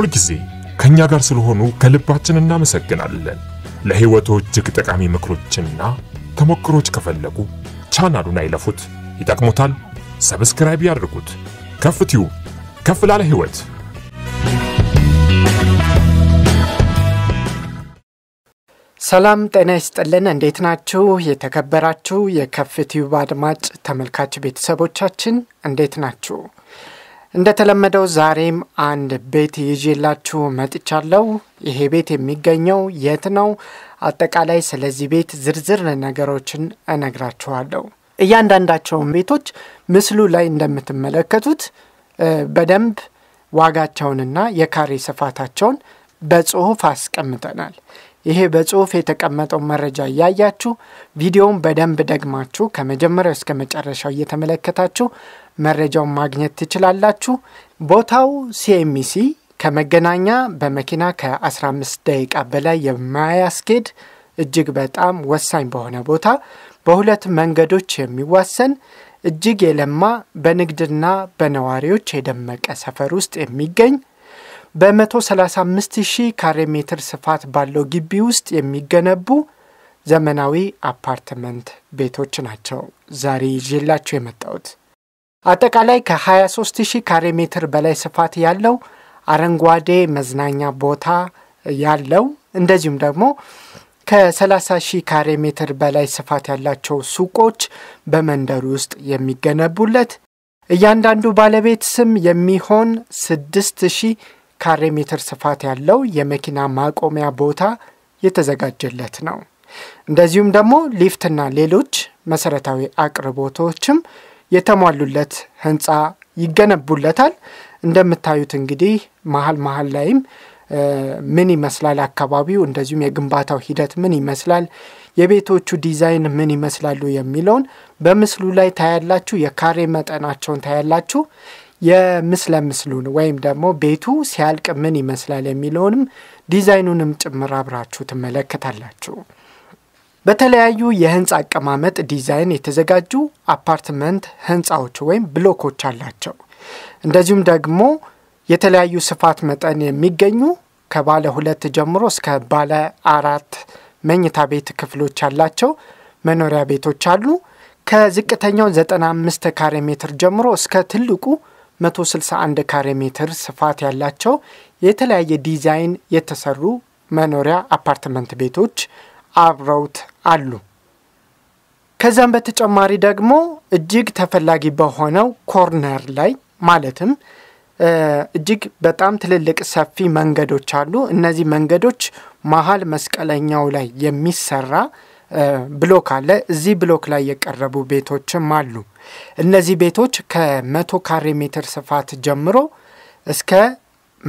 ሁልጊዜ ከእኛ ጋር ስለሆኑ ከልባችን እናመሰግናለን። ለሕይወቱ እጅግ ጠቃሚ ምክሮችና ተሞክሮች ከፈለጉ ቻናሉን አይለፉት፣ ይጠቅሙታል። ሰብስክራይብ ያድርጉት። ከፍ ቲዩብ ከፍ ላለ ሕይወት ሰላም ጤና ይስጥልን። እንዴት ናችሁ? የተከበራችሁ የከፍትዩብ አድማጭ ተመልካች ቤተሰቦቻችን እንዴት ናችሁ? እንደተለመደው ዛሬም አንድ ቤት ይዤላችሁ መጥቻለሁ። ይሄ ቤት የሚገኘው የት ነው? አጠቃላይ ስለዚህ ቤት ዝርዝር ነገሮችን እነግራችኋለሁ። እያንዳንዳቸውን ቤቶች ምስሉ ላይ እንደምትመለከቱት በደንብ ዋጋቸውንና የካሬ ስፋታቸውን በጽሁፍ አስቀምጠናል። ይሄ በጽሁፍ የተቀመጠው መረጃ እያያችሁ ቪዲዮውን በደንብ ደግማችሁ ከመጀመሪያው እስከ መጨረሻው እየተመለከታችሁ መረጃውን ማግኘት ትችላላችሁ። ቦታው ሲኤምሲ ከመገናኛ በመኪና ከ15 ደቂቃ በላይ የማያስኬድ እጅግ በጣም ወሳኝ በሆነ ቦታ በሁለት መንገዶች የሚዋሰን እጅግ የለማ በንግድና በነዋሪዎች የደመቀ ሰፈር ውስጥ የሚገኝ በ135,000 ካሬ ሜትር ስፋት ባለው ግቢ ውስጥ የሚገነቡ ዘመናዊ አፓርትመንት ቤቶች ናቸው ዛሬ ይዤላችሁ የመጣሁት። አጠቃላይ ከ23,000 ካሬ ሜትር በላይ ስፋት ያለው አረንጓዴ መዝናኛ ቦታ ያለው እንደዚሁም ደግሞ ከ30 ሺህ ካሬ ሜትር በላይ ስፋት ያላቸው ሱቆች በመንደሩ ውስጥ የሚገነቡለት እያንዳንዱ ባለቤት ስም የሚሆን 6 ካሬ ሜትር ስፋት ያለው የመኪና ማቆሚያ ቦታ የተዘጋጀለት ነው። እንደዚሁም ደግሞ ሊፍትና ሌሎች መሰረታዊ አቅርቦቶችም የተሟሉለት ህንፃ ይገነቡለታል። እንደምታዩት እንግዲህ መሀል መሀል ላይም ምን ይመስላል አካባቢው፣ እንደዚሁም የግንባታው ሂደት ምን ይመስላል፣ የቤቶቹ ዲዛይን ምን ይመስላሉ የሚለውን በምስሉ ላይ ታያላችሁ። የካሬ መጠናቸውን ታያላችሁ። የምስለ ምስሉን ወይም ደግሞ ቤቱ ሲያልቅ ምን ይመስላል የሚለውንም ዲዛይኑንም ጭምር አብራችሁ ትመለከታላችሁ። በተለያዩ የህንፃ አቀማመጥ ዲዛይን የተዘጋጁ አፓርትመንት ህንፃዎች ወይም ብሎኮች አላቸው። እንደዚሁም ደግሞ የተለያዩ ስፋት መጠን የሚገኙ ከባለ ሁለት ጀምሮ እስከ ባለ አራት መኝታ ቤት ክፍሎች ያላቸው መኖሪያ ቤቶች አሉ። ከዝቅተኛው 95 ካሬ ሜትር ጀምሮ እስከ ትልቁ 161 ካሬ ሜትር ስፋት ያላቸው የተለያየ ዲዛይን የተሰሩ መኖሪያ አፓርትመንት ቤቶች አብረውት አሉ። ከዚያም በተጨማሪ ደግሞ እጅግ ተፈላጊ በሆነው ኮርነር ላይ ማለትም እጅግ በጣም ትልልቅ ሰፊ መንገዶች አሉ። እነዚህ መንገዶች መሀል መስቀለኛው ላይ የሚሰራ ብሎክ አለ። እዚህ ብሎክ ላይ የቀረቡ ቤቶችም አሉ። እነዚህ ቤቶች ከመቶ ካሬ ሜትር ስፋት ጀምሮ እስከ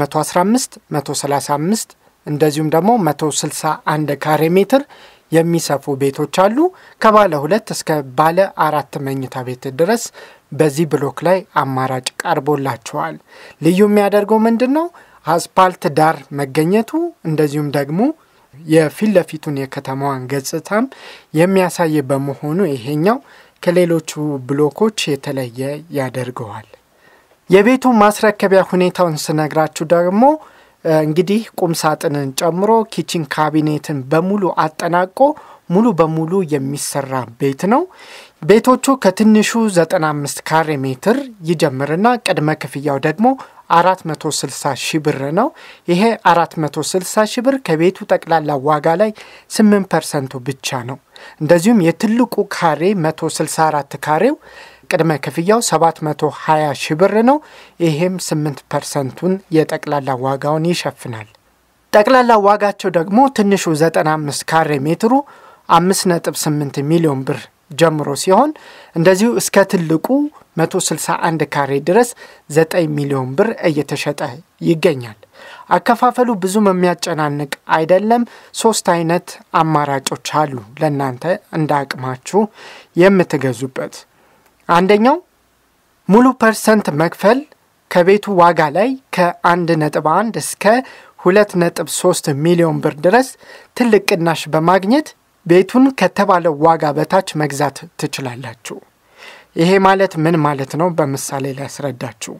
115 135 እንደዚሁም ደግሞ 161 ካሬ ሜትር የሚሰፉ ቤቶች አሉ። ከባለ ሁለት እስከ ባለ አራት መኝታ ቤት ድረስ በዚህ ብሎክ ላይ አማራጭ ቀርቦላቸዋል። ልዩ የሚያደርገው ምንድን ነው? አስፓልት ዳር መገኘቱ እንደዚሁም ደግሞ የፊት ለፊቱን የከተማዋን ገጽታም የሚያሳይ በመሆኑ ይሄኛው ከሌሎቹ ብሎኮች የተለየ ያደርገዋል። የቤቱ ማስረከቢያ ሁኔታውን ስነግራችሁ ደግሞ እንግዲህ ቁም ሳጥንን ጨምሮ ኪችን ካቢኔትን በሙሉ አጠናቆ ሙሉ በሙሉ የሚሰራ ቤት ነው። ቤቶቹ ከትንሹ 95 ካሬ ሜትር ይጀምርና ቅድመ ክፍያው ደግሞ 460 ሺህ ብር ነው። ይሄ 460 ሺህ ብር ከቤቱ ጠቅላላ ዋጋ ላይ 8 ፐርሰንቱ ብቻ ነው። እንደዚሁም የትልቁ ካሬ 164 ካሬው ቅድመ ክፍያው 720 ሺህ ብር ነው። ይሄም 8 ፐርሰንቱን የጠቅላላ ዋጋውን ይሸፍናል። ጠቅላላ ዋጋቸው ደግሞ ትንሹ 95 ካሬ ሜትሩ 5.8 ሚሊዮን ብር ጀምሮ ሲሆን እንደዚሁ እስከ ትልቁ 161 ካሬ ድረስ 9 ሚሊዮን ብር እየተሸጠ ይገኛል። አከፋፈሉ ብዙም የሚያጨናንቅ አይደለም። ሶስት አይነት አማራጮች አሉ ለእናንተ እንደ አቅማችሁ የምትገዙበት። አንደኛው ሙሉ ፐርሰንት መክፈል ከቤቱ ዋጋ ላይ ከ1.1 እስከ 2.3 ሚሊዮን ብር ድረስ ትልቅ ቅናሽ በማግኘት ቤቱን ከተባለው ዋጋ በታች መግዛት ትችላላችሁ። ይሄ ማለት ምን ማለት ነው? በምሳሌ ላስረዳችሁ።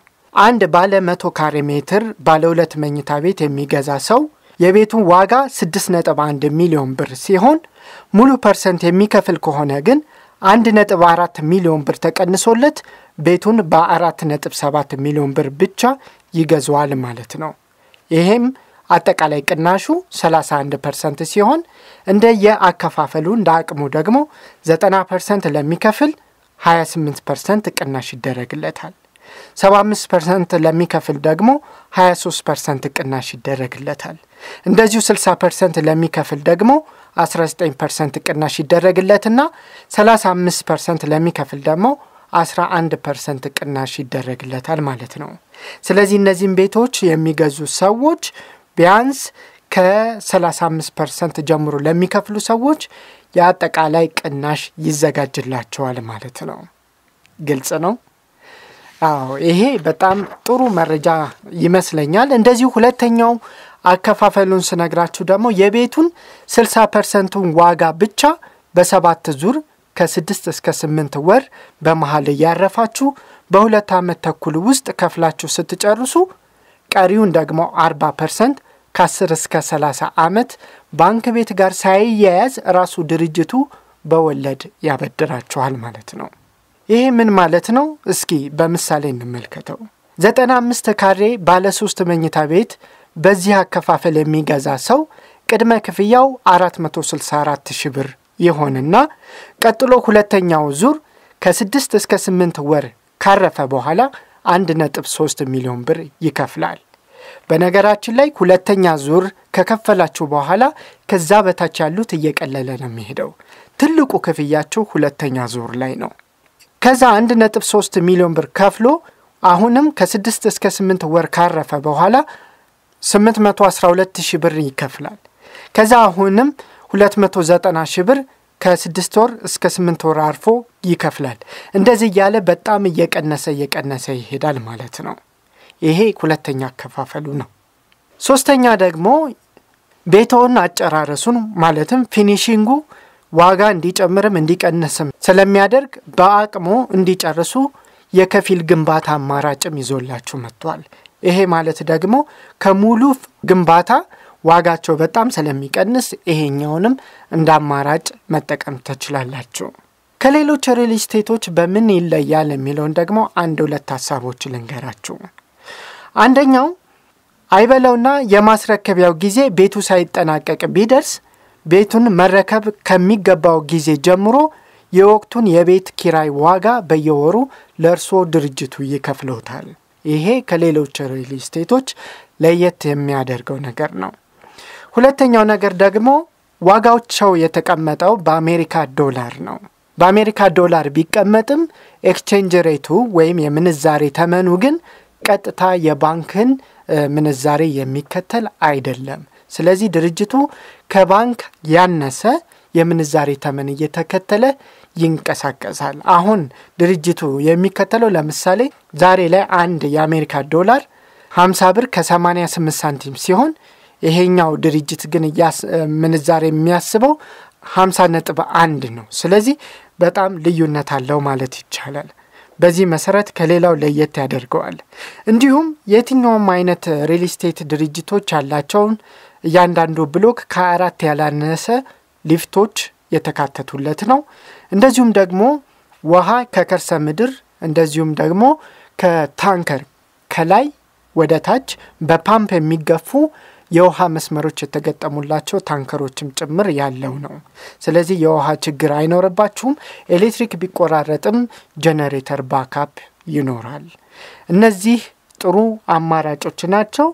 አንድ ባለ መቶ ካሬ ሜትር ባለ ሁለት መኝታ ቤት የሚገዛ ሰው የቤቱን ዋጋ 6.1 ሚሊዮን ብር ሲሆን ሙሉ ፐርሰንት የሚከፍል ከሆነ ግን 1.4 ሚሊዮን ብር ተቀንሶለት ቤቱን በ4.7 ሚሊዮን ብር ብቻ ይገዛዋል ማለት ነው። ይሄም አጠቃላይ ቅናሹ 31 ፐርሰንት ሲሆን እንደየ አከፋፈሉ እንደ አቅሙ ደግሞ 90 ፐርሰንት ለሚከፍል 28 ፐርሰንት ቅናሽ ይደረግለታል። 75 ፐርሰንት ለሚከፍል ደግሞ 23 ፐርሰንት ቅናሽ ይደረግለታል። እንደዚሁ 60 ፐርሰንት ለሚከፍል ደግሞ 19 ፐርሰንት ቅናሽ ይደረግለትና 35 ፐርሰንት ለሚከፍል ደግሞ 11 ፐርሰንት ቅናሽ ይደረግለታል ማለት ነው። ስለዚህ እነዚህም ቤቶች የሚገዙ ሰዎች ቢያንስ ከ35 ፐርሰንት ጀምሮ ለሚከፍሉ ሰዎች የአጠቃላይ ቅናሽ ይዘጋጅላቸዋል ማለት ነው። ግልጽ ነው። አዎ ይሄ በጣም ጥሩ መረጃ ይመስለኛል። እንደዚሁ ሁለተኛው አከፋፈሉን ስነግራችሁ ደግሞ የቤቱን 60 ፐርሰንቱን ዋጋ ብቻ በሰባት ዙር ከስድስት እስከ ስምንት ወር በመሀል እያረፋችሁ በሁለት ዓመት ተኩል ውስጥ ከፍላችሁ ስትጨርሱ ቀሪውን ደግሞ 40 ፐርሰንት ከ10 እስከ 30 ዓመት ባንክ ቤት ጋር ሳይያያዝ ራሱ ድርጅቱ በወለድ ያበድራቸዋል ማለት ነው። ይሄ ምን ማለት ነው? እስኪ በምሳሌ እንመልከተው። 95 ካሬ ባለ 3 መኝታ ቤት በዚህ አከፋፈል የሚገዛ ሰው ቅድመ ክፍያው 464 ሺ ብር ይሆንና ቀጥሎ ሁለተኛው ዙር ከ6 እስከ 8 ወር ካረፈ በኋላ 1.3 ሚሊዮን ብር ይከፍላል። በነገራችን ላይ ሁለተኛ ዙር ከከፈላችሁ በኋላ ከዛ በታች ያሉት እየቀለለ ነው የሚሄደው። ትልቁ ክፍያችሁ ሁለተኛ ዙር ላይ ነው። ከዛ 1.3 ሚሊዮን ብር ከፍሎ አሁንም ከ6 እስከ 8 ወር ካረፈ በኋላ 812 ሺህ ብር ይከፍላል። ከዛ አሁንም 290 ሺህ ብር ከስድስት ወር እስከ 8 ወር አርፎ ይከፍላል። እንደዚህ እያለ በጣም እየቀነሰ እየቀነሰ ይሄዳል ማለት ነው። ይሄ ሁለተኛ አከፋፈሉ ነው። ሶስተኛ ደግሞ ቤቶውን አጨራረሱን ማለትም ፊኒሽንጉ ዋጋ እንዲጨምርም እንዲቀንስም ስለሚያደርግ በአቅሙ እንዲጨርሱ የከፊል ግንባታ አማራጭም ይዞላችሁ መጥቷል። ይሄ ማለት ደግሞ ከሙሉ ግንባታ ዋጋቸው በጣም ስለሚቀንስ ይሄኛውንም እንደ አማራጭ መጠቀም ትችላላችሁ። ከሌሎች ሪል ስቴቶች በምን ይለያል የሚለውን ደግሞ አንድ ሁለት ሀሳቦች ልንገራችሁ። አንደኛው አይበለውና የማስረከቢያው ጊዜ ቤቱ ሳይጠናቀቅ ቢደርስ ቤቱን መረከብ ከሚገባው ጊዜ ጀምሮ የወቅቱን የቤት ኪራይ ዋጋ በየወሩ ለእርስዎ ድርጅቱ ይከፍለታል። ይሄ ከሌሎች ሪል ስቴቶች ለየት የሚያደርገው ነገር ነው። ሁለተኛው ነገር ደግሞ ዋጋቸው የተቀመጠው በአሜሪካ ዶላር ነው። በአሜሪካ ዶላር ቢቀመጥም ኤክስቼንጅ ሬቱ ወይም የምንዛሬ ተመኑ ግን ቀጥታ የባንክን ምንዛሬ የሚከተል አይደለም። ስለዚህ ድርጅቱ ከባንክ ያነሰ የምንዛሬ ተመን እየተከተለ ይንቀሳቀሳል። አሁን ድርጅቱ የሚከተለው ለምሳሌ ዛሬ ላይ አንድ የአሜሪካ ዶላር 50 ብር ከ88 ሳንቲም ሲሆን ይሄኛው ድርጅት ግን ምንዛሬ የሚያስበው 50 ነጥብ አንድ ነው። ስለዚህ በጣም ልዩነት አለው ማለት ይቻላል። በዚህ መሰረት ከሌላው ለየት ያደርገዋል። እንዲሁም የትኛውም አይነት ሪል ስቴት ድርጅቶች ያላቸውን እያንዳንዱ ብሎክ ከአራት ያላነሰ ሊፍቶች የተካተቱለት ነው። እንደዚሁም ደግሞ ውሃ ከከርሰ ምድር እንደዚሁም ደግሞ ከታንከር ከላይ ወደ ታች በፓምፕ የሚገፉ የውሃ መስመሮች የተገጠሙላቸው ታንከሮችም ጭምር ያለው ነው። ስለዚህ የውሃ ችግር አይኖርባችሁም። ኤሌክትሪክ ቢቆራረጥም ጀነሬተር ባካፕ ይኖራል። እነዚህ ጥሩ አማራጮች ናቸው።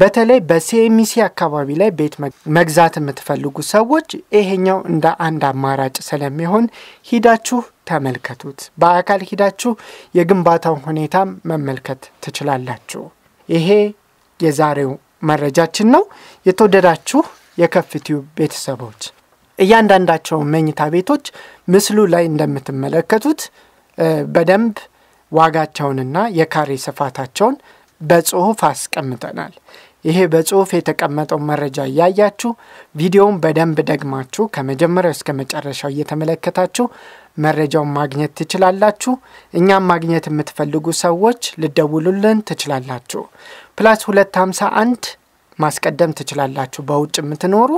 በተለይ በሲኤምሲ አካባቢ ላይ ቤት መግዛት የምትፈልጉ ሰዎች ይሄኛው እንደ አንድ አማራጭ ስለሚሆን ሂዳችሁ ተመልከቱት። በአካል ሂዳችሁ የግንባታው ሁኔታም መመልከት ትችላላችሁ። ይሄ የዛሬው መረጃችን ነው። የተወደዳችሁ የከፍቲው ቤተሰቦች እያንዳንዳቸው መኝታ ቤቶች ምስሉ ላይ እንደምትመለከቱት በደንብ ዋጋቸውንና የካሬ ስፋታቸውን በጽሁፍ አስቀምጠናል። ይሄ በጽሁፍ የተቀመጠው መረጃ እያያችሁ ቪዲዮውን በደንብ ደግማችሁ ከመጀመሪያው እስከ መጨረሻው እየተመለከታችሁ መረጃውን ማግኘት ትችላላችሁ። እኛም ማግኘት የምትፈልጉ ሰዎች ልደውሉልን ትችላላችሁ። ፕላስ 251 ማስቀደም ትችላላችሁ በውጭ የምትኖሩ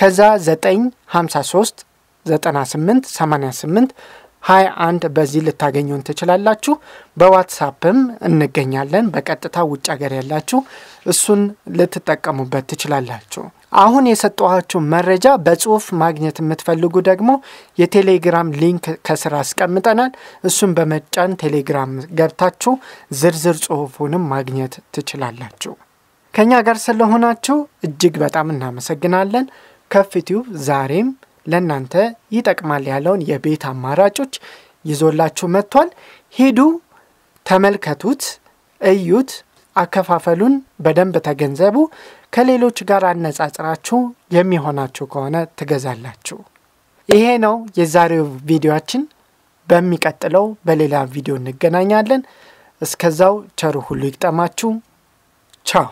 ከዛ 953 98 88 21 በዚህ ልታገኙን ትችላላችሁ። በዋትሳፕም እንገኛለን። በቀጥታ ውጭ ሀገር ያላችሁ እሱን ልትጠቀሙበት ትችላላችሁ። አሁን የሰጠኋችሁ መረጃ በጽሁፍ ማግኘት የምትፈልጉ ደግሞ የቴሌግራም ሊንክ ከስር አስቀምጠናል። እሱን በመጫን ቴሌግራም ገብታችሁ ዝርዝር ጽሁፉንም ማግኘት ትችላላችሁ። ከእኛ ጋር ስለሆናችሁ እጅግ በጣም እናመሰግናለን። ከፍ ዛሬም ለእናንተ ይጠቅማል ያለውን የቤት አማራጮች ይዞላችሁ መጥቷል። ሂዱ፣ ተመልከቱት፣ እዩት። አከፋፈሉን በደንብ ተገንዘቡ። ከሌሎች ጋር አነጻጽራችሁ የሚሆናችሁ ከሆነ ትገዛላችሁ። ይሄ ነው የዛሬው ቪዲዮችን። በሚቀጥለው በሌላ ቪዲዮ እንገናኛለን። እስከዛው ቸሩ ሁሉ ይግጠማችሁ። ቻው